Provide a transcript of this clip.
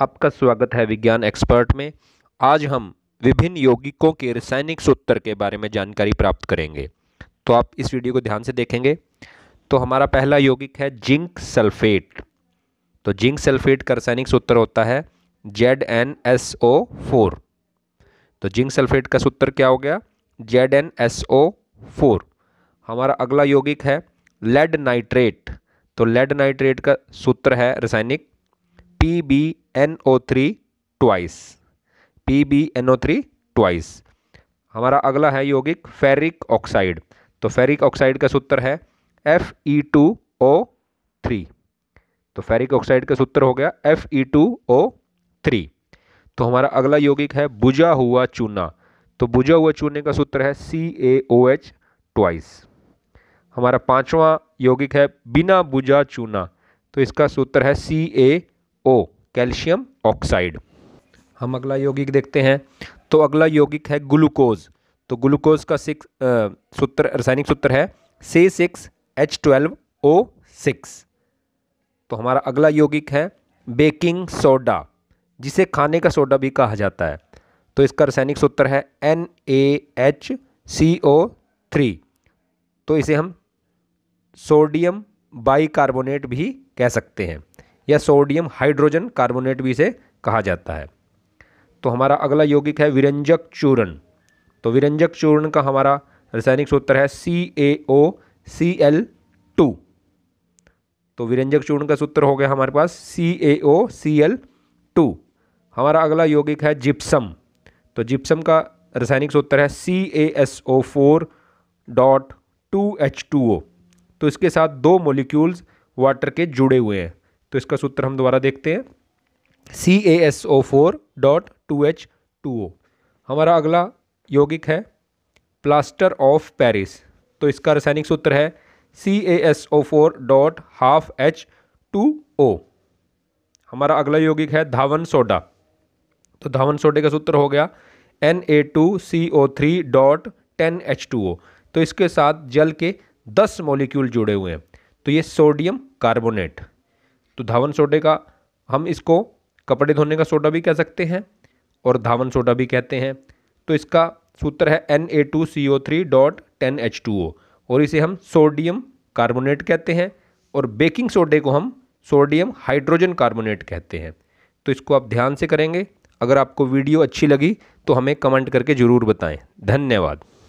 आपका स्वागत है विज्ञान एक्सपर्ट में आज हम विभिन्न यौगिकों के रासायनिक सूत्र के बारे में जानकारी प्राप्त करेंगे तो आप इस वीडियो को ध्यान से देखेंगे तो हमारा पहला यौगिक है जिंक सल्फेट तो जिंक सल्फेट का रासायनिक सूत्र होता है Z N S O four तो जिंक सल्फेट का सूत्र क्या हो गया Z N S O four हमारा अगला यौगिक है लेड नाइट्रेट तो लेड नाइट्रेट का सूत्र है रासायनिक P B N O three twice P B N O three twice हमारा अगला है यौगिक फेरिक ऑक्साइड तो फेरिक ऑक्साइड का सूत्र है F E two O three तो फेरिक ऑक्साइड का सूत्र हो गया F E two O three तो हमारा अगला यौगिक है बुझा हुआ चूना तो बुझा हुआ चूने का सूत्र है सी ए ओ एच ट्वाइस हमारा पांचवा यौगिक है बिना बुझा चूना तो इसका सूत्र है सी ए ओ कैल्शियम ऑक्साइड हम अगला यौगिक देखते हैं तो अगला यौगिक है ग्लूकोज तो ग्लूकोज का सिक्स सूत्र रासायनिक सूत्र है C six H twelve O six तो हमारा अगला यौगिक है बेकिंग सोडा जिसे खाने का सोडा भी कहा जाता है तो इसका रासायनिक सूत्र है N A H C O three तो इसे हम सोडियम बाइकार्बोनेट भी कह सकते हैं या सोडियम हाइड्रोजन कार्बोनेट भी इसे कहा जाता है तो हमारा अगला यौगिक है विरंजक चूर्ण तो विरंजक चूर्ण का हमारा रासायनिक सूत्र है सी ए ओ सी एल टू तो विरंजक चूर्ण का सूत्र हो गया हमारे पास सी ए ओ सी एल टू हमारा अगला यौगिक है जिप्सम तो जिप्सम का रासायनिक सूत्र है C A S O four dot two H two O तो इसके साथ दो मोलिक्यूल्स वाटर के जुड़े हुए हैं तो इसका सूत्र हम दोबारा देखते हैं C A S O four dot two H two O हमारा अगला यौगिक है प्लास्टर ऑफ पेरिस तो इसका रासायनिक सूत्र है C A S O four dot half H two O हमारा अगला यौगिक है धावन सोडा तो धावन सोडे का सूत्र हो गया N A two C O three dot ten H two O तो इसके साथ जल के दस मॉलिक्यूल जुड़े हुए हैं तो ये सोडियम कार्बोनेट तो धावन सोडे का हम इसको कपड़े धोने का सोडा भी कह सकते हैं और धावन सोडा भी कहते हैं तो इसका सूत्र है N A two C O three dot ten H two O और इसे हम सोडियम कार्बोनेट कहते हैं और बेकिंग सोडे को हम सोडियम हाइड्रोजन कार्बोनेट कहते हैं तो इसको आप ध्यान से करेंगे अगर आपको वीडियो अच्छी लगी तो हमें कमेंट करके ज़रूर बताएं धन्यवाद